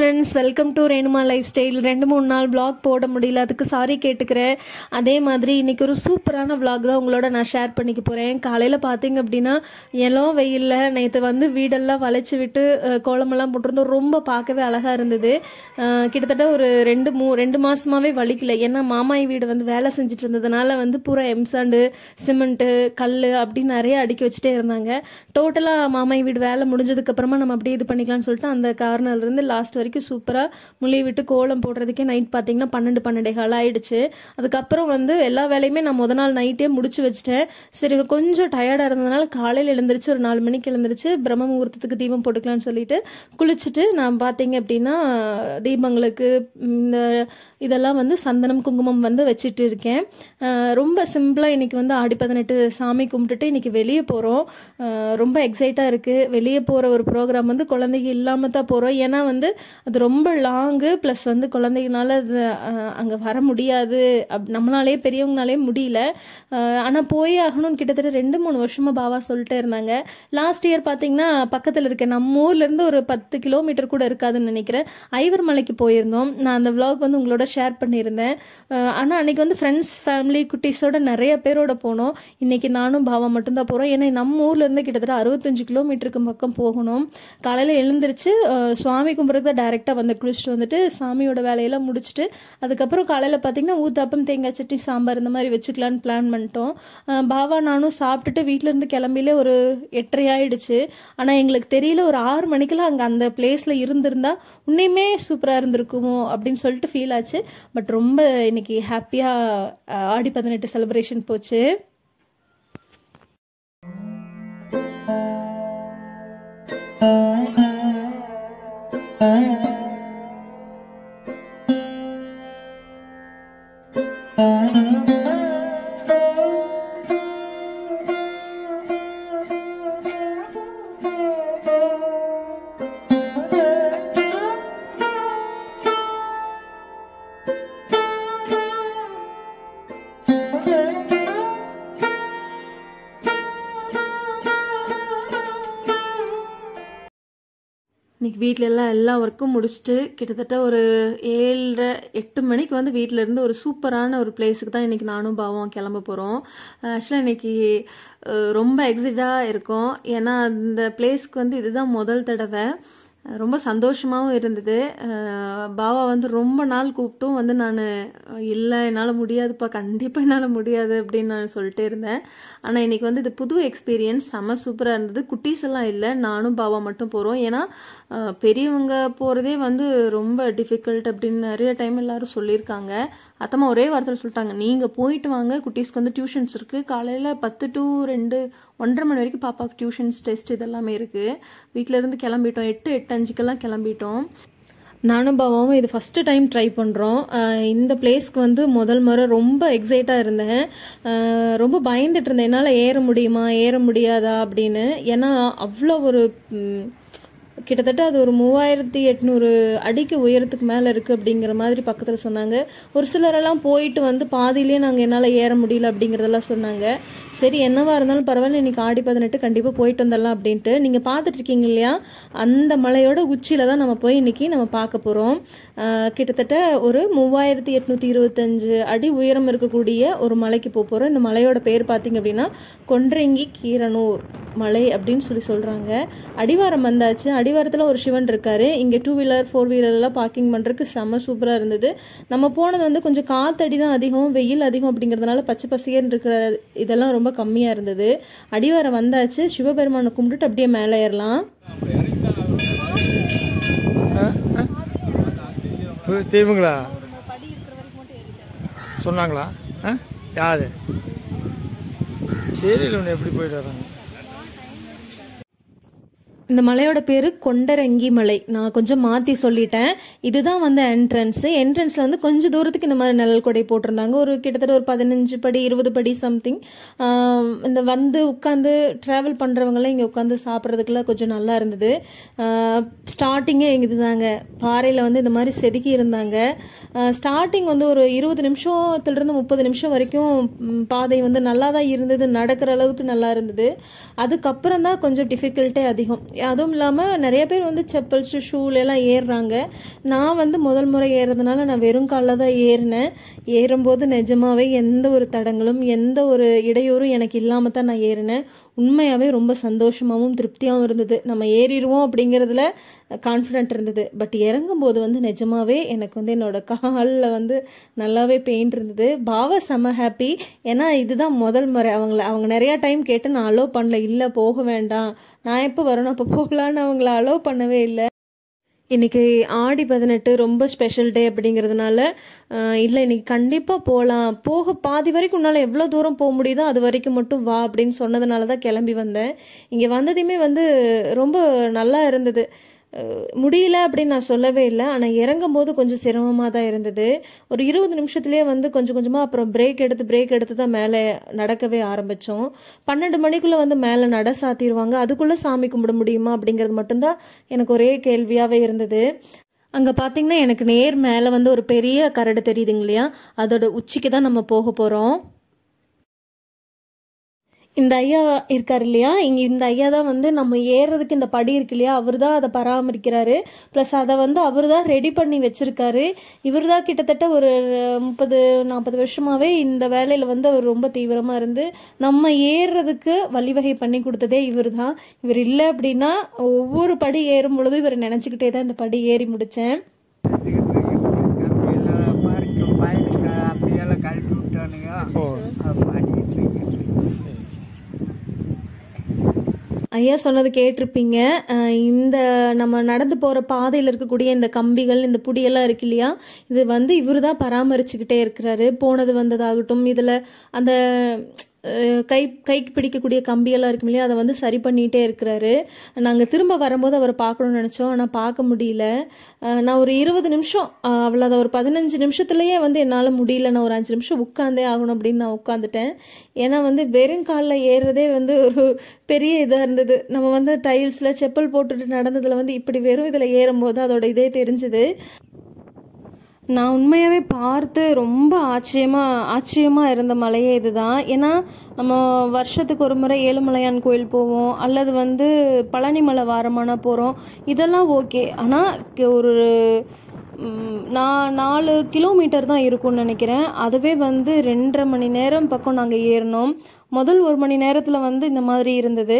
Friends welcome to Renuma lifestyle ரெண்டு மூணு நாள் விளாக் போட முடியல அதுக்கு சாரி கேட்டுக்கிறேன் அதே மாதிரி இன்னைக்கு ஒரு சூப்பரான விளாக் தான் உங்களோட நான் ஷேர் பண்ணிக்க போகிறேன் காலையில் பார்த்தீங்க அப்படின்னா எல்லோ வெயிலில் நேற்று வந்து வீடெல்லாம் வளைச்சி விட்டு கோலமெல்லாம் போட்டிருந்தோம் ரொம்ப பார்க்கவே அழகாக இருந்தது கிட்டத்தட்ட ஒரு ரெண்டு மூ ரெண்டு மாதமாகவே வலிக்கல ஏன்னா மாமாய் வீடு வந்து வேலை செஞ்சுட்டு இருந்ததுனால வந்து பூரா எம்சாண்டு சிமெண்ட்டு கல் அப்படின்னு நிறைய அடுக்கி வச்சுட்டே இருந்தாங்க டோட்டலாக மாமாய் வீடு வேலை முடிஞ்சதுக்கப்புறமா நம்ம அப்படியே இது பண்ணிக்கலாம்னு சொல்லிட்டு அந்த கார்னர்லேருந்து லாஸ்ட் வரைக்கும் வரைக்கும் சூப்பராக முள்ளி விட்டு கோலம் போடுறதுக்கே நைட் பார்த்தீங்கன்னா பன்னெண்டு பன்னெண்டே கால் ஆயிடுச்சு அதுக்கப்புறம் வந்து எல்லா வேலையுமே நான் முத நாள் நைட்டே முடிச்சு வச்சுட்டேன் சரி கொஞ்சம் டயர்டாக இருந்ததுனால காலையில் எழுந்திரிச்சு ஒரு நாலு மணிக்கு எழுந்திரிச்சு பிரம்ம முகூர்த்தத்துக்கு தீபம் போட்டுக்கலாம்னு சொல்லிட்டு குளிச்சுட்டு நான் பார்த்தீங்க அப்படின்னா தீபங்களுக்கு இந்த இதெல்லாம் வந்து சந்தனம் குங்குமம் வந்து வச்சுட்டு இருக்கேன் ரொம்ப சிம்பிளாக இன்றைக்கி வந்து ஆடி பதினெட்டு சாமி கும்பிட்டுட்டு இன்றைக்கி வெளியே போகிறோம் ரொம்ப எக்ஸைட்டாக இருக்குது வெளியே போகிற ஒரு ப்ரோக்ராம் வந்து குழந்தைக்கு இல்லாமல் தான் போகிறோம் ஏன்னா வந்து அது ரொம்ப லாங்கு ப்ளஸ் வந்து குழந்தைங்கனால அது அங்கே வர முடியாது அப் நம்மளாலே பெரியவங்களாலே முடியல ஆனால் போய் ஆகணும்னு கிட்டத்தட்ட ரெண்டு மூணு வருஷமாக பாபா சொல்லிட்டே இருந்தாங்க லாஸ்ட் இயர் பார்த்தீங்கன்னா பக்கத்தில் இருக்க நம்ம ஊர்லேருந்து ஒரு பத்து கிலோமீட்டர் கூட இருக்காதுன்னு நினைக்கிறேன் ஐவர் மலைக்கு போயிருந்தோம் நான் அந்த விளாக் வந்து உங்களோட ஷேர் பண்ணியிருந்தேன் ஆனால் அன்றைக்கி வந்து ஃப்ரெண்ட்ஸ் ஃபேமிலி குட்டீஸோட நிறைய பேரோட போனோம் இன்றைக்கி நானும் பாவா மட்டும்தான் போகிறோம் ஏன்னா நம்ம ஊர்லேருந்து கிட்டத்தட்ட அறுபத்தஞ்சு கிலோமீட்டருக்கு பக்கம் போகணும் காலையில் எழுந்திரிச்சு சுவாமி கும்பிட்றது டேரெக்டாக வந்து குளிச்சுட்டு வந்துட்டு சாமியோட வேலையெல்லாம் முடிச்சுட்டு அதுக்கப்புறம் காலையில் பார்த்திங்கன்னா ஊத்தாப்பம் தேங்காய் சட்னி சாம்பார் இந்த மாதிரி வச்சுக்கலான்னு பிளான் பண்ணிட்டோம் பாவா நானும் சாப்பிட்டுட்டு வீட்டிலேருந்து கிளம்பிலே ஒரு எட்டரை ஆயிடுச்சு ஆனால் எங்களுக்கு தெரியல ஒரு ஆறு மணிக்கெலாம் அங்கே அந்த பிளேஸில் இருந்திருந்தால் இன்னுமே சூப்பராக இருந்திருக்குமோ அப்படின்னு சொல்லிட்டு ஃபீல் ஆச்சு பட் ரொம்ப இன்னைக்கு ஹாப்பியாக ஆடி பதினெட்டு செலிப்ரேஷன் போச்சு Thank you. Thank you. வீட்டிலெல்லாம் எல்லா ஒர்க்கும் முடிச்சுட்டு கிட்டத்தட்ட ஒரு ஏழரை எட்டு மணிக்கு வந்து வீட்டிலேருந்து ஒரு சூப்பரான ஒரு பிளேஸுக்கு தான் இன்றைக்கி நானும் பாவம் கிளம்ப போகிறோம் ஆக்சுவலாக இன்றைக்கி ரொம்ப எக்ஸைட்டாக இருக்கும் ஏன்னா அந்த பிளேஸ்க்கு வந்து இதுதான் முதல் தடவை ரொம்ப சந்தோஷமாகவும் இருந்தது பாபா வந்து ரொம்ப நாள் கூப்பிட்டும் வந்து நான் இல்லை என்னால் முடியாதுப்பா கண்டிப்பாக என்னால் முடியாது அப்படின்னு நான் சொல்லிட்டே இருந்தேன் ஆனால் இன்றைக்கி வந்து இது புது எக்ஸ்பீரியன்ஸ் செம்ம சூப்பராக இருந்தது குட்டீஸ் எல்லாம் இல்லை நானும் பாபா மட்டும் போகிறோம் ஏன்னா பெரியவங்க போகிறதே வந்து ரொம்ப டிஃபிகல்ட் அப்படின்னு நிறைய டைம் எல்லோரும் சொல்லியிருக்காங்க அத்தம்மா ஒரே வாரத்தில் சொல்லிட்டாங்க நீங்கள் போயிட்டு வாங்க குட்டீஸ்க்கு வந்து டியூஷன்ஸ் இருக்குது காலையில் பத்து டு ரெண்டு ஒன்றரை மணி வரைக்கும் பாப்பாவுக்கு டியூஷன்ஸ் டெஸ்ட் இதெல்லாமே இருக்குது வீட்டிலேருந்து கிளம்பிட்டோம் எட்டு எட்டு அஞ்சுக்கெல்லாம் கிளம்பிட்டோம் நானும் பாவாவும் இது ஃபஸ்ட்டு டைம் ட்ரை பண்ணுறோம் இந்த பிளேஸ்க்கு வந்து முதல் முறை ரொம்ப எக்ஸைட்டாக இருந்தேன் ரொம்ப பயந்துட்டு இருந்தேன் என்னால் ஏற முடியுமா ஏற முடியாதா அப்படின்னு ஏன்னா அவ்வளோ ஒரு கிட்டத்தட்ட அது ஒரு மூவாயிரத்தி எட்நூறு அடிக்கு உயரத்துக்கு மேலே இருக்குது அப்படிங்கிற மாதிரி பக்கத்தில் சொன்னாங்க ஒரு சிலரெல்லாம் போயிட்டு வந்து பாதியிலே நாங்கள் என்னால் ஏற முடியல அப்படிங்கிறதெல்லாம் சொன்னாங்க சரி என்னவாக இருந்தாலும் பரவாயில்ல இன்றைக்கி ஆடி பதினெட்டு கண்டிப்பாக போயிட்டு வந்துடலாம் அப்படின்ட்டு நீங்கள் பார்த்துட்ருக்கீங்க இல்லையா அந்த மலையோட உச்சியில் தான் நம்ம போய் இன்னைக்கு நம்ம பார்க்க போகிறோம் கிட்டத்தட்ட ஒரு மூவாயிரத்தி எட்நூற்றி இருபத்தஞ்சு அடி உயரம் இருக்கக்கூடிய ஒரு மலைக்கு போக போகிறோம் இந்த மலையோட பேர் பார்த்திங்க அப்படின்னா கொன்றங்கி கீரனூர் மலை அப்படின்னு சொல்லி சொல்கிறாங்க அடிவாரம் வந்தாச்சு அடி அடிவாரத்தில் ஒரு சிவன் இருக்கார் இங்கே டூ வீலர் ஃபோர் வீலர்லாம் பார்க்கிங் பண்ணுறதுக்கு செம்ம சூப்பராக இருந்தது நம்ம போனது வந்து கொஞ்சம் காற்றடி தான் அதிகம் வெயில் அதிகம் அப்படிங்கிறதுனால பச்சை பசியன்னு இருக்கிற இதெல்லாம் ரொம்ப கம்மியாக இருந்தது அடிவாரம் வந்தாச்சு சிவபெருமானை கும்பிட்டுட்டு அப்படியே மேலே ஏறலாம் தீவுங்களா சொன்னாங்களா ஆ தெரியல எப்படி போயிட்டு வராங்க இந்த மலையோட பேர் கொண்டரங்கி மலை நான் கொஞ்சம் மாற்றி சொல்லிட்டேன் இதுதான் வந்து என்ட்ரன்ஸு என்ட்ரன்ஸில் வந்து கொஞ்சம் தூரத்துக்கு இந்த மாதிரி நிழல் கொடை போட்டிருந்தாங்க ஒரு கிட்டத்தட்ட ஒரு பதினஞ்சு படி இருபது படி சம்திங் இந்த வந்து உட்காந்து ட்ராவல் பண்ணுறவங்களாம் இங்கே உட்காந்து சாப்பிட்றதுக்குலாம் கொஞ்சம் நல்லா இருந்தது ஸ்டார்டிங்கே இங்கே இதுதாங்க பாறையில் வந்து இந்த மாதிரி செதுக்கி இருந்தாங்க ஸ்டார்டிங் வந்து ஒரு இருபது நிமிஷத்துலேருந்து முப்பது நிமிஷம் வரைக்கும் பாதை வந்து நல்லா தான் இருந்தது நடக்கிற அளவுக்கு நல்லா இருந்தது அதுக்கப்புறம் தான் கொஞ்சம் டிஃபிகல்ட்டே அதிகம் அதுவும் இல்லாமல் நிறைய பேர் வந்து செப்பல்ஸு ஷூலெல்லாம் ஏறுறாங்க நான் வந்து முதல் முறை ஏறுறதுனால நான் வெறும் காலில் தான் ஏறினேன் ஏறும்போது நிஜமாவே எந்த ஒரு தடங்களும் எந்த ஒரு இடையூறும் எனக்கு இல்லாமல் தான் நான் ஏறினேன் உண்மையாகவே ரொம்ப சந்தோஷமாகவும் திருப்தியாகவும் இருந்தது நம்ம ஏறிடுவோம் அப்படிங்கிறதுல கான்ஃபிடென்ட் இருந்தது பட் இறங்கும்போது வந்து நிஜமாகவே எனக்கு வந்து என்னோடய காலில் வந்து நல்லாவே பெயின் இருந்தது பாவா செம்ம ஹாப்பி ஏன்னா இதுதான் முதல் முறை அவங்கள அவங்க நிறையா டைம் கேட்டு நான் அலோவ் பண்ணல இல்லை போக வேண்டாம் நான் எப்போ வரணும் அப்போ போகலான்னு அவங்கள அலோவ் பண்ணவே இல்லை இன்றைக்கி ஆடி பதினெட்டு ரொம்ப ஸ்பெஷல் டே அப்படிங்கிறதுனால இல்லை இன்றைக்கி கண்டிப்பாக போகலாம் போக பாதி வரைக்கும் உன்னால் எவ்வளோ தூரம் போக முடியுதோ அது வரைக்கும் மட்டும் வா அப்படின்னு சொன்னதுனால தான் கிளம்பி வந்தேன் இங்கே வந்ததையுமே வந்து ரொம்ப நல்லா இருந்தது முடியல அப்படின்னு நான் சொல்லவே இல்லை ஆனால் இறங்கும் போது கொஞ்சம் சிரமமாக தான் இருந்தது ஒரு இருபது நிமிஷத்துலேயே வந்து கொஞ்சம் கொஞ்சமாக அப்புறம் பிரேக் எடுத்து பிரேக் எடுத்து தான் மேலே நடக்கவே ஆரம்பித்தோம் பன்னெண்டு மணிக்குள்ளே வந்து மேலே நட சாத்திடுவாங்க அதுக்குள்ளே சாமி கும்பிட முடியுமா அப்படிங்கிறது மட்டும்தான் எனக்கு ஒரே கேள்வியாகவே இருந்தது அங்கே பார்த்தீங்கன்னா எனக்கு நேர் மேலே வந்து ஒரு பெரிய கரடு தெரியுதுங்க இல்லையா அதோட உச்சிக்கு தான் நம்ம போக போகிறோம் இந்த ஐயா இருக்கார் இல்லையா இங்கே இந்த ஐயா தான் வந்து நம்ம ஏறுறதுக்கு இந்த படி இருக்கு இல்லையா அவர் தான் அதை பராமரிக்கிறாரு ப்ளஸ் அதை வந்து அவர் தான் ரெடி பண்ணி வச்சுருக்காரு இவர் தான் கிட்டத்தட்ட ஒரு முப்பது நாற்பது வருஷமாகவே இந்த வேலையில் வந்து அவர் ரொம்ப தீவிரமாக இருந்து நம்ம ஏறுறதுக்கு வழிவகை பண்ணி கொடுத்ததே இவர் தான் இவர் இல்லை அப்படின்னா ஒவ்வொரு படி ஏறும் பொழுது இவர் நினச்சிக்கிட்டே தான் இந்த படி ஏறி முடித்தேன் அப்படியெல்லாம் விட்டானுங்க ஐயா சொன்னது கேட்டிருப்பீங்க இந்த நம்ம நடந்து போகிற பாதையில் இருக்கக்கூடிய இந்த கம்பிகள் இந்த புடியெல்லாம் இருக்கு இல்லையா இது வந்து இவர் தான் பராமரிச்சுக்கிட்டே இருக்கிறாரு போனது வந்ததாகட்டும் இதில் அந்த கை கைக்கு பிடிக்கக்கூடிய கம்பியெல்லாம் இருக்கும் இல்லையா அதை வந்து சரி பண்ணிகிட்டே இருக்கிறாரு நாங்கள் திரும்ப வரும்போது அவரை பார்க்கணும்னு நினச்சோம் ஆனால் பார்க்க முடியல நான் ஒரு இருபது நிமிஷம் அவ்வளோ அதை ஒரு பதினஞ்சு நிமிஷத்துலையே வந்து என்னால் முடியல நான் ஒரு அஞ்சு நிமிஷம் உட்காந்தே ஆகணும் அப்படின்னு நான் உட்காந்துட்டேன் ஏன்னா வந்து வெறும் காலில் ஏறுறதே வந்து ஒரு பெரிய இதாக இருந்தது நம்ம வந்து டைல்ஸில் செப்பல் போட்டுட்டு நடந்ததில் வந்து இப்படி வெறும் இதில் ஏறும்போது அதோட இதே தெரிஞ்சுது நான் உண்மையாகவே பார்த்து ரொம்ப ஆச்சரியமாக ஆச்சரியமாக இருந்த மலையே இதுதான் ஏன்னா நம்ம வருஷத்துக்கு ஒரு முறை ஏழுமலையான் கோயில் போவோம் அல்லது வந்து பழனி மலை வாரமான போகிறோம் இதெல்லாம் ஓகே ஆனால் ஒரு நான் நாலு கிலோமீட்டர் தான் இருக்கும்னு நினைக்கிறேன் அதுவே வந்து ரெண்டரை மணி நேரம் பக்கம் நாங்கள் ஏறினோம் முதல் ஒரு மணி நேரத்தில் வந்து இந்த மாதிரி இருந்தது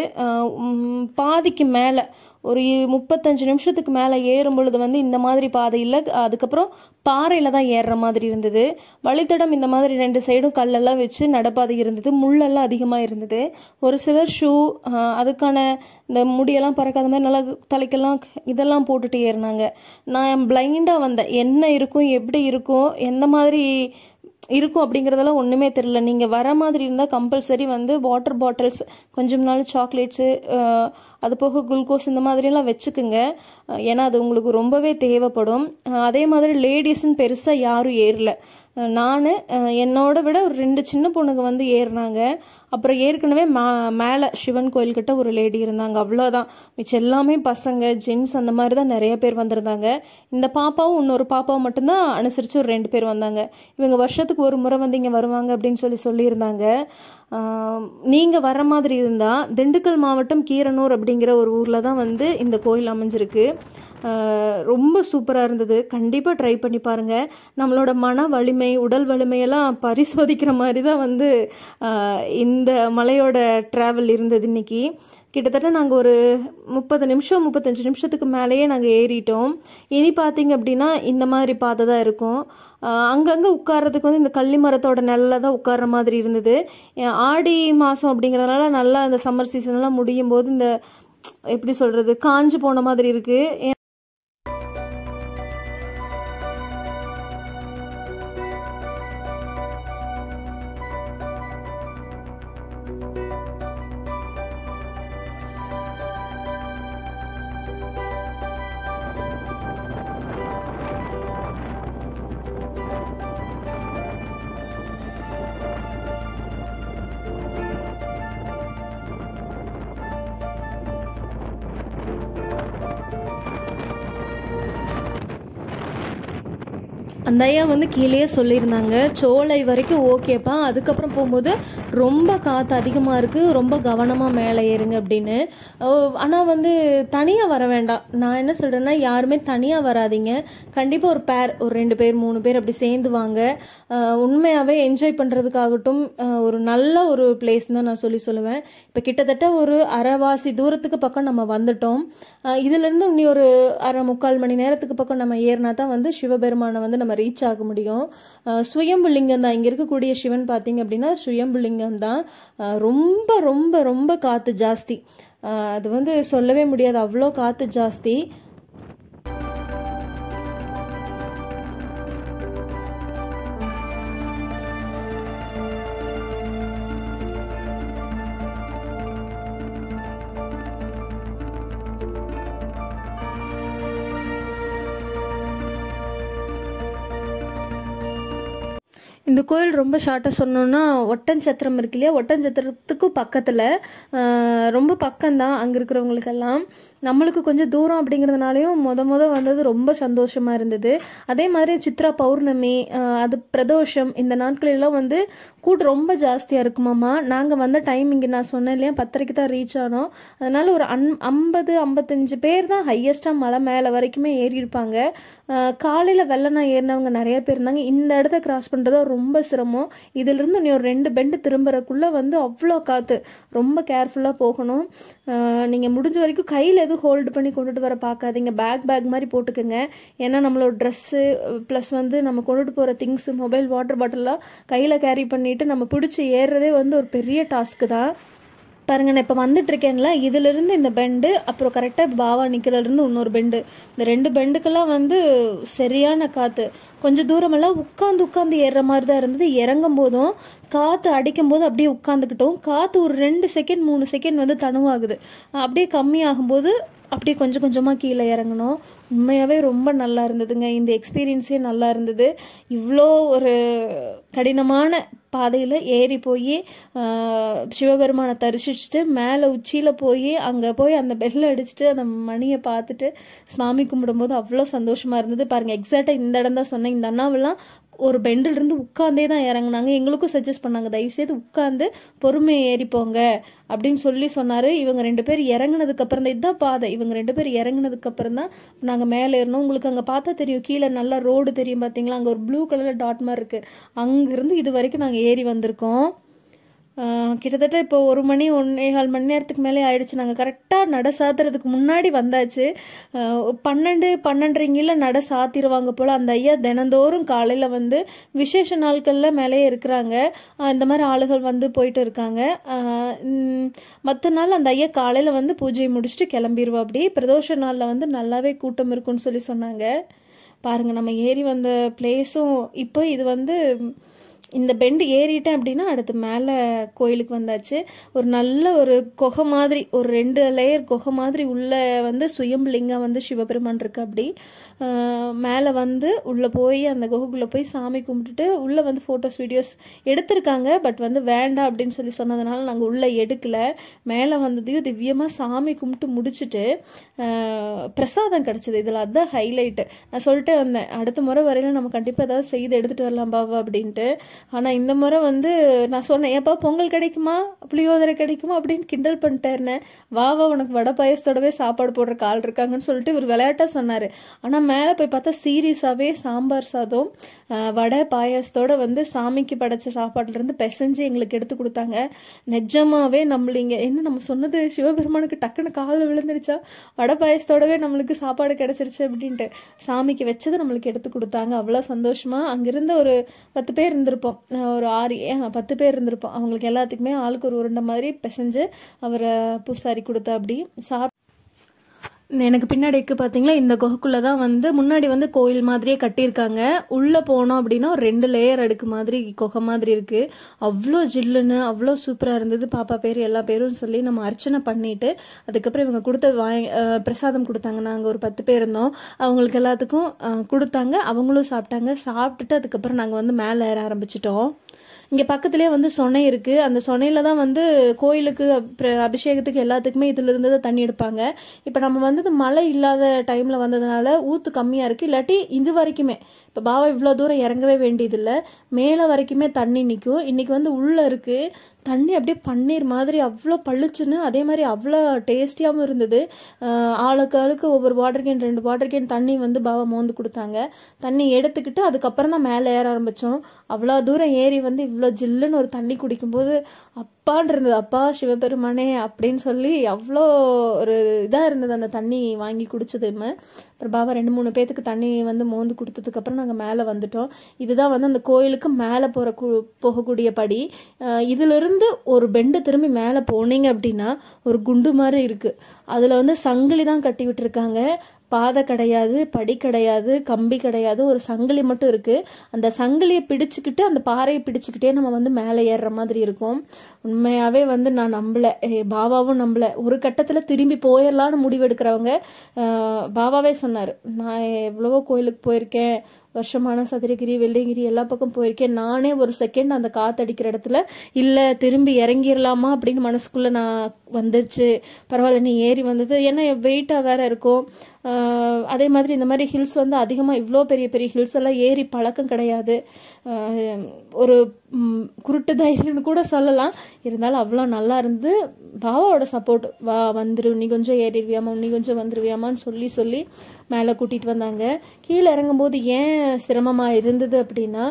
பாதிக்கு மேலே ஒரு முப்பத்தஞ்சு நிமிஷத்துக்கு மேலே ஏறும் பொழுது வந்து இந்த மாதிரி பாதையில் அதுக்கப்புறம் பாறையில் தான் ஏறுற மாதிரி இருந்தது வழித்தடம் இந்த மாதிரி ரெண்டு சைடும் கல்லெல்லாம் வச்சு நடப்பாதை இருந்தது முள்ளெல்லாம் அதிகமாக இருந்தது ஒரு சிலர் ஷூ அதுக்கான இந்த முடியெல்லாம் பறக்காத மாதிரி நல்லா தலைக்கெல்லாம் இதெல்லாம் போட்டுட்டு ஏறினாங்க நான் பிளைண்டாக வந்தேன் என்ன இருக்கும் எப்படி இருக்கும் எந்த மாதிரி இருக்கும் அப்படிங்கிறதெல்லாம் ஒன்றுமே தெரில நீங்கள் வர மாதிரி இருந்தால் கம்பல்சரி வந்து வாட்டர் பாட்டில்ஸ் கொஞ்சம் நாள் சாக்லேட்ஸு அது போக குளுக்கோஸ் இந்த மாதிரியெல்லாம் வச்சுக்குங்க ஏன்னா அது உங்களுக்கு ரொம்பவே தேவைப்படும் அதே மாதிரி லேடிஸுன்னு பெருசாக யாரும் ஏறல நான் என்னோட விட ஒரு ரெண்டு சின்ன பொண்ணுங்க வந்து ஏறினாங்க அப்புறம் ஏற்கனவே மேலே சிவன் கோயில்கிட்ட ஒரு லேடி இருந்தாங்க அவ்வளோதான் மிச்சம் எல்லாமே பசங்க ஜென்ஸ் அந்த மாதிரி தான் நிறைய பேர் வந்திருந்தாங்க இந்த பாப்பாவும் இன்னொரு பாப்பாவும் மட்டும்தான் அனுசரித்து ஒரு ரெண்டு பேர் வந்தாங்க இவங்க வருஷத்துக்கு ஒரு முறை வந்து இங்கே வருவாங்க அப்படின்னு சொல்லி சொல்லியிருந்தாங்க நீங்கள் வர மாதிரி இருந்தால் திண்டுக்கல் மாவட்டம் கீரனூர் அப்படிங்கிற ஒரு ஊரில் தான் வந்து இந்த கோயில் அமைஞ்சிருக்கு ரொம்ப சூப்பராக இருந்தது கண்டிப்பாக ட்ரை பண்ணி பாருங்கள் நம்மளோட மன வலிமை உடல் வலிமையெல்லாம் பரிசோதிக்கிற மாதிரி தான் வந்து இந்த இந்த மலையோட ட்ராவல் இருந்தது இன்னைக்கு கிட்டத்தட்ட நாங்கள் ஒரு முப்பது நிமிஷம் முப்பத்தஞ்சு நிமிஷத்துக்கு மேலேயே நாங்கள் ஏறிட்டோம் இனி பார்த்தீங்க அப்படின்னா இந்த மாதிரி பாதை தான் இருக்கும் அங்கங்கே உட்கார்றதுக்கு வந்து இந்த கள்ளி மரத்தோட நிழலில் தான் உட்கார்ற மாதிரி இருந்தது ஆடி மாதம் அப்படிங்கிறதுனால நல்லா அந்த சம்மர் சீசன்லாம் முடியும் போது இந்த எப்படி சொல்கிறது காஞ்சு போன மாதிரி இருக்குது அந்த ஐயா வந்து கீழே சொல்லியிருந்தாங்க சோலை வரைக்கும் ஓகேப்பா அதுக்கப்புறம் போகும்போது ரொம்ப காற்று அதிகமாக இருக்குது ரொம்ப கவனமாக மேலே ஏறுங்க அப்படின்னு ஆனால் வந்து தனியாக வர வேண்டாம் நான் என்ன சொல்கிறேன்னா யாருமே தனியாக வராதிங்க கண்டிப்பாக ஒரு பேர் ஒரு ரெண்டு பேர் மூணு பேர் அப்படி சேர்ந்து வாங்க உண்மையாகவே என்ஜாய் பண்ணுறதுக்காகட்டும் ஒரு நல்ல ஒரு பிளேஸ் தான் நான் சொல்லி சொல்லுவேன் இப்போ கிட்டத்தட்ட ஒரு அரைவாசி தூரத்துக்கு பக்கம் நம்ம வந்துட்டோம் இதுலேருந்து இன்னும் ஒரு அரை முக்கால் மணி நேரத்துக்கு பக்கம் நம்ம ஏறினா தான் வந்து சிவபெருமானை வந்து நம்ம ரீச் ஆக முடியும் சுயம்புலிங்கம் தான் இங்கே இருக்கக்கூடிய சிவன் பார்த்திங்க அப்படின்னா சுயம்புலிங்கம் தான் ரொம்ப ரொம்ப ரொம்ப காற்று ஜாஸ்தி அது வந்து சொல்லவே முடியாது அவ்வளோ காற்று ஜாஸ்தி இந்த கோயில் ரொம்ப ஷார்ட்டாக சொன்னோன்னா ஒட்டன் சத்திரம் இருக்கு இல்லையா ஒட்டன் சத்திரத்துக்கும் பக்கத்தில் ரொம்ப பக்கம்தான் அங்கே இருக்கிறவங்களுக்கெல்லாம் நம்மளுக்கு கொஞ்சம் தூரம் அப்படிங்கிறதுனாலையும் மொத மொதல் வந்தது ரொம்ப சந்தோஷமாக இருந்தது அதே மாதிரி சித்ரா பௌர்ணமி அது பிரதோஷம் இந்த நாட்களெல்லாம் வந்து கூட்டு ரொம்ப ஜாஸ்தியாக இருக்குமாம்மா நாங்கள் வந்த டைம் இங்கே நான் சொன்னேன் இல்லையா பத்தரைக்கு தான் ரீச் ஆனோம் அதனால் ஒரு அன் ஐம்பது ஐம்பத்தஞ்சு பேர் தான் ஹையஸ்ட்டாக மலை மேலே வரைக்குமே ஏறியிருப்பாங்க காலையில் வெள்ளனா ஏறினவங்க நிறைய பேர் இருந்தாங்க இந்த இடத்த கிராஸ் பண்ணுறது ரொம்ப சிரமம் இதிலிருந்து நீ ஒரு ரெண்டு பெண்டு திரும்புறக்குள்ளே வந்து அவ்வளோ காற்று ரொம்ப கேர்ஃபுல்லாக போகணும் நீங்கள் முடிஞ்ச வரைக்கும் கையில் எதுவும் ஹோல்டு பண்ணி கொண்டுட்டு வர பார்க்காதீங்க பேக் பேக் மாதிரி போட்டுக்கோங்க ஏன்னா நம்மளோட ட்ரெஸ்ஸு ப்ளஸ் வந்து நம்ம கொண்டுட்டு போகிற திங்ஸு மொபைல் வாட்டர் பாட்டில்லாம் கையில் கேரி பண்ணிவிட்டு நம்ம பிடிச்சி ஏறுறதே வந்து ஒரு பெரிய டாஸ்க்கு தான் பாருங்க நான் இப்போ இருக்கேன்ல இதுலேருந்து இந்த பெண்டு அப்புறம் கரெக்டாக பாவா நிற்கிறதுலேருந்து இன்னொரு பெண்டு இந்த ரெண்டு பெண்டுக்கெல்லாம் வந்து சரியான காற்று கொஞ்சம் தூரமெல்லாம் உட்காந்து உட்காந்து ஏறுற மாதிரி தான் இருந்தது இறங்கும் போதும் காற்று அடிக்கும் போது அப்படியே உட்காந்துக்கிட்டோம் காற்று ஒரு ரெண்டு செகண்ட் மூணு செகண்ட் வந்து தனுவாகுது அப்படியே கம்மியாகும்போது அப்படியே கொஞ்சம் கொஞ்சமாக கீழே இறங்கணும் உண்மையாகவே ரொம்ப நல்லா இருந்ததுங்க இந்த எக்ஸ்பீரியன்ஸே நல்லா இருந்தது இவ்வளோ ஒரு கடினமான பாதையில் ஏறி போய் சிவபெருமானை தரிசிச்சுட்டு மேலே உச்சியில் போய் அங்கே போய் அந்த பெல்லை அடிச்சுட்டு அந்த மணியை பார்த்துட்டு சாமி கும்பிடும்போது அவ்வளோ சந்தோஷமாக இருந்தது பாருங்கள் எக்ஸாக்டாக இந்த இடம் தான் சொன்னேன் இந்த அண்ணாவெல்லாம் ஒரு பெண்டில் இருந்து உட்காந்தே தான் இறங்கினாங்க எங்களுக்கும் சஜஸ்ட் பண்ணாங்க தயவுசெய்து உட்காந்து பொறுமையை ஏறிப்போங்க அப்படின்னு சொல்லி சொன்னார் இவங்க ரெண்டு பேர் இறங்கினதுக்கப்புறம் தான் இதுதான் பாதை இவங்க ரெண்டு பேர் இறங்கினதுக்கப்புறம் தான் நாங்கள் மேலே ஏறணும் உங்களுக்கு அங்கே பார்த்தா தெரியும் கீழே நல்லா ரோடு தெரியும் பார்த்தீங்களா அங்கே ஒரு ப்ளூ கலரில் டாட் மாதிரி இருக்குது அங்கேருந்து இது வரைக்கும் நாங்கள் ஏறி வந்திருக்கோம் கிட்டத்தட்ட இப்போ ஒரு மணி ஒன்றே கால் மணி நேரத்துக்கு மேலே ஆயிடுச்சு நாங்கள் கரெக்டாக நட சாத்துறதுக்கு முன்னாடி வந்தாச்சு பன்னெண்டு பன்னெண்டரைங்கில நட சாத்திருவாங்க போல் அந்த ஐயா தினந்தோறும் காலையில் வந்து விசேஷ நாட்களில் மேலேயே இருக்கிறாங்க இந்த மாதிரி ஆளுகள் வந்து போயிட்டு இருக்காங்க மற்ற நாள் அந்த ஐயா காலையில் வந்து பூஜையை முடிச்சுட்டு கிளம்பிடுவோம் அப்படி பிரதோஷ நாளில் வந்து நல்லாவே கூட்டம் இருக்குன்னு சொல்லி சொன்னாங்க பாருங்கள் நம்ம ஏறி வந்த பிளேஸும் இப்போ இது வந்து இந்த பெண்டு ஏறிட்டேன் அப்படின்னா அடுத்து மேலே கோயிலுக்கு வந்தாச்சு ஒரு நல்ல ஒரு குகை மாதிரி ஒரு ரெண்டு லேயர் குகை மாதிரி உள்ளே வந்து சுயம்புலிங்கம் வந்து சிவபெருமான் இருக்கு அப்படி மேலே வந்து உள்ளே போய் அந்த குகைக்குள்ளே போய் சாமி கும்பிட்டுட்டு உள்ளே வந்து ஃபோட்டோஸ் வீடியோஸ் எடுத்திருக்காங்க பட் வந்து வேண்டாம் அப்படின்னு சொல்லி சொன்னதுனால நாங்கள் உள்ளே எடுக்கலை மேலே வந்ததையும் திவ்யமாக சாமி கும்பிட்டு முடிச்சுட்டு பிரசாதம் கிடச்சிது இதில் அதுதான் ஹைலைட்டு நான் சொல்லிட்டு வந்தேன் அடுத்த முறை வரையில நம்ம கண்டிப்பாக ஏதாவது செய்து எடுத்துகிட்டு வரலாம் பாபா அப்படின்ட்டு ஆனால் இந்த முறை வந்து நான் சொன்னேன் ஏப்பா பொங்கல் கிடைக்குமா புளியோதரை கிடைக்குமா அப்படின்னு கிண்டல் பண்ணிட்டேருனேன் வா வா உனக்கு வடை பாயசத்தோடவே சாப்பாடு போடுற கால் இருக்காங்கன்னு சொல்லிட்டு இவர் விளையாட்டாக சொன்னார் ஆனால் மேலே போய் பார்த்தா சீரியஸாகவே சாம்பார் சாதம் வடை பாயசத்தோட வந்து சாமிக்கு படைச்ச சாப்பாடுலேருந்து பிசைஞ்சு எங்களுக்கு எடுத்து கொடுத்தாங்க நெஜமாகவே நம்மளிங்க என்ன நம்ம சொன்னது சிவபெருமானுக்கு டக்குன்னு காதில் விழுந்துருச்சா வடை பாயசத்தோடவே நம்மளுக்கு சாப்பாடு கிடச்சிருச்சு அப்படின்ட்டு சாமிக்கு வச்சதை நம்மளுக்கு எடுத்து கொடுத்தாங்க அவ்வளோ சந்தோஷமாக அங்கேருந்து ஒரு பத்து பேர் இருந்திருப்போம் இருந்திருப்போம் ஒரு ஆறு பத்து பேர் இருந்திருப்போம் அவங்களுக்கு எல்லாத்துக்குமே ஆளுக்கு ஒரு உருண்டை மாதிரி பிசைஞ்சு அவரை பூசாரி கொடுத்தா அப்படி சாப்பிட்டு எனக்கு பின்னாடிக்கு பார்த்தீங்களா இந்த குகைக்குள்ளே தான் வந்து முன்னாடி வந்து கோயில் மாதிரியே கட்டியிருக்காங்க உள்ளே போனோம் அப்படின்னா ரெண்டு லேயர் அடுக்கு மாதிரி குகை மாதிரி இருக்குது அவ்வளோ ஜில்லுன்னு அவ்வளோ சூப்பராக இருந்தது பாப்பா பேர் எல்லா பேரும் சொல்லி நம்ம அர்ச்சனை பண்ணிவிட்டு அதுக்கப்புறம் இவங்க கொடுத்த வாய் பிரசாதம் கொடுத்தாங்க நாங்கள் ஒரு பத்து பேர் இருந்தோம் அவங்களுக்கு எல்லாத்துக்கும் கொடுத்தாங்க அவங்களும் சாப்பிட்டாங்க சாப்பிட்டுட்டு அதுக்கப்புறம் நாங்கள் வந்து மேலே ஏற ஆரம்பிச்சிட்டோம் இங்கே பக்கத்துலேயே வந்து சொனை இருக்குது அந்த சொனையில் தான் வந்து கோயிலுக்கு அபிஷேகத்துக்கு எல்லாத்துக்குமே இதிலிருந்து தான் தண்ணி எடுப்பாங்க இப்போ நம்ம வந்து மழை இல்லாத டைமில் வந்ததுனால ஊற்று கம்மியாக இருக்குது இல்லாட்டி இது வரைக்குமே இப்போ பாவா இவ்வளோ தூரம் இறங்கவே வேண்டியதில்லை மேலே வரைக்குமே தண்ணி நிற்கும் இன்றைக்கி வந்து உள்ளே இருக்குது தண்ணி அப்படியே பன்னீர் மாதிரி அவ்வளோ பழுச்சுன்னு அதே மாதிரி அவ்வளோ டேஸ்டியாகவும் இருந்தது ஆளுக்கு ஆளுக்கு ஒவ்வொரு வாட்டர் கேன் ரெண்டு வாட்டர் கேன் தண்ணி வந்து பாவா மோந்து கொடுத்தாங்க தண்ணி எடுத்துக்கிட்டு அதுக்கப்புறம் தான் மேலே ஏற ஆரம்பித்தோம் அவ்வளோ தூரம் ஏறி வந்து இவ்வளோ ஜில்லுன்னு ஒரு தண்ணி குடிக்கும்போது அப் அப்பான் இருந்தது அப்பா சிவபெருமானே அப்படின்னு சொல்லி அவ்வளோ ஒரு இதாக இருந்தது அந்த தண்ணி வாங்கி குடிச்சதுமே அப்புறம் பாபா ரெண்டு மூணு பேத்துக்கு தண்ணி வந்து மோந்து கொடுத்ததுக்கப்புறம் நாங்கள் மேலே வந்துட்டோம் இதுதான் வந்து அந்த கோயிலுக்கு மேலே போகிற கு போகக்கூடிய படி இதிலிருந்து ஒரு பெண்டு திரும்பி மேலே போனீங்க அப்படின்னா ஒரு குண்டு மாதிரி இருக்குது அதில் வந்து சங்கிலி தான் கட்டி விட்டுருக்காங்க பாதை கிடையாது படி கிடையாது கம்பி கிடையாது ஒரு சங்கிலி மட்டும் இருக்குது அந்த சங்கிலியை பிடிச்சிக்கிட்டு அந்த பாறையை பிடிச்சிக்கிட்டே நம்ம வந்து மேலே ஏறுற மாதிரி இருக்கும் உண்மையாகவே வந்து நான் நம்பலை பாபாவும் நம்பலை ஒரு கட்டத்தில் திரும்பி போயிடலான்னு முடிவெடுக்கிறவங்க பாபாவே சொன்னார் நான் எவ்வளவோ கோயிலுக்கு போயிருக்கேன் வருஷமான சதுரகிரி வெள்ளையங்கிரி எல்லா பக்கம் போயிருக்கேன் நானே ஒரு செகண்ட் அந்த அடிக்கிற இடத்துல இல்லை திரும்பி இறங்கிடலாமா அப்படின்னு மனசுக்குள்ளே நான் வந்துருச்சு பரவாயில்ல நீ ஏறி வந்தது ஏன்னா வெயிட்டாக வேற இருக்கும் அதே மாதிரி இந்த மாதிரி ஹில்ஸ் வந்து அதிகமாக இவ்வளோ பெரிய பெரிய ஹில்ஸ் எல்லாம் ஏறி பழக்கம் கிடையாது ஒரு குருட்டு தைரியம்னு கூட சொல்லலாம் இருந்தாலும் அவ்வளோ நல்லா இருந்து பாவாவோட சப்போர்ட் வா வந்துரு நீ கொஞ்சம் ஏறிடுவியாமா நீ கொஞ்சம் வந்துருவியாமான்னு சொல்லி சொல்லி மேலே கூட்டிகிட்டு வந்தாங்க கீழே இறங்கும்போது ஏன் சிரமமாக இருந்தது அப்படின்னா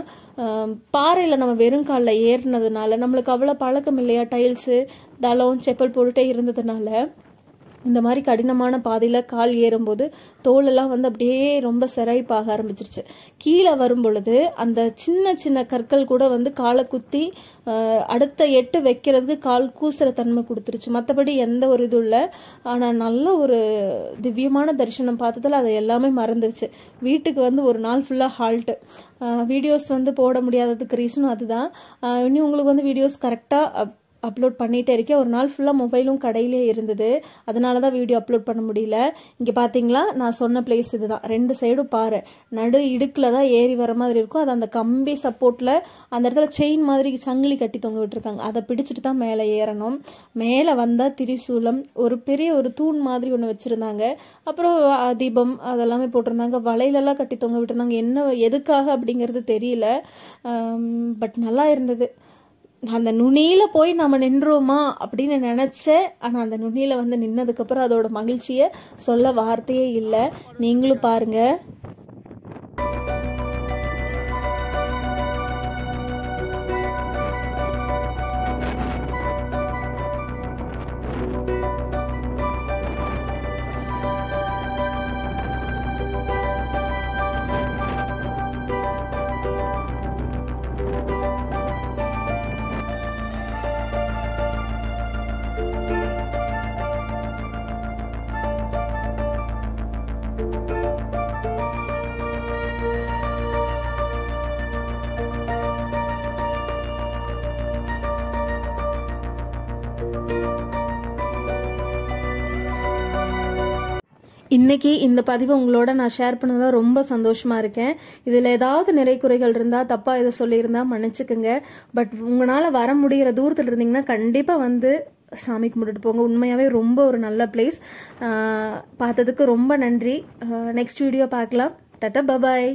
பாறையில் நம்ம வெறும் காலில் ஏறினதுனால நம்மளுக்கு அவ்வளோ பழக்கம் இல்லையா டைல்ஸு தளம் செப்பல் போட்டுகிட்டே இருந்ததுனால இந்த மாதிரி கடினமான பாதையில் கால் ஏறும்போது தோலெல்லாம் வந்து அப்படியே ரொம்ப சிறைப்பாக ஆரம்பிச்சிருச்சு கீழே வரும் பொழுது அந்த சின்ன சின்ன கற்கள் கூட வந்து காலை குத்தி அடுத்த எட்டு வைக்கிறதுக்கு கால் கூசுகிற தன்மை கொடுத்துருச்சு மற்றபடி எந்த ஒரு இதுவும் இல்லை ஆனால் நல்ல ஒரு திவ்யமான தரிசனம் பார்த்ததில் அதை எல்லாமே மறந்துருச்சு வீட்டுக்கு வந்து ஒரு நாள் ஃபுல்லாக ஹால்ட்டு வீடியோஸ் வந்து போட முடியாததுக்கு ரீசனும் அதுதான் இனி உங்களுக்கு வந்து வீடியோஸ் கரெக்டாக அப்லோட் பண்ணிகிட்டே இருக்கேன் ஒரு நாள் ஃபுல்லாக மொபைலும் கடையிலே இருந்தது அதனால தான் வீடியோ அப்லோட் பண்ண முடியல இங்கே பார்த்தீங்களா நான் சொன்ன பிளேஸ் இது தான் ரெண்டு சைடும் பாரு நடு இடுக்கில் தான் ஏறி வர மாதிரி இருக்கும் அது அந்த கம்பி சப்போர்ட்டில் அந்த இடத்துல செயின் மாதிரி சங்கிலி கட்டி தொங்க விட்டுருக்காங்க அதை பிடிச்சிட்டு தான் மேலே ஏறணும் மேலே வந்தால் திரிசூலம் ஒரு பெரிய ஒரு தூண் மாதிரி ஒன்று வச்சுருந்தாங்க அப்புறம் தீபம் அதெல்லாமே போட்டிருந்தாங்க வலையிலலாம் கட்டி தொங்க விட்டுருந்தாங்க என்ன எதுக்காக அப்படிங்கிறது தெரியல பட் நல்லா இருந்தது அந்த நுனியில் போய் நம்ம நின்றோமா அப்படின்னு நினச்சேன் ஆனால் அந்த நுனியில் வந்து நின்னதுக்கப்புறம் அதோட மகிழ்ச்சியை சொல்ல வார்த்தையே இல்லை நீங்களும் பாருங்கள் இன்றைக்கி இந்த பதிவு உங்களோட நான் ஷேர் பண்ணதில் ரொம்ப சந்தோஷமாக இருக்கேன் இதில் ஏதாவது நிறை குறைகள் இருந்தால் தப்பாக இதை சொல்லியிருந்தால் மன்னிச்சுக்குங்க பட் உங்களால் வர முடிகிற தூரத்தில் இருந்தீங்கன்னா கண்டிப்பாக வந்து சாமி கும்பிட்டுட்டு போங்க உண்மையாகவே ரொம்ப ஒரு நல்ல பிளேஸ் பார்த்ததுக்கு ரொம்ப நன்றி நெக்ஸ்ட் வீடியோ பார்க்கலாம் டட்டா பபாய்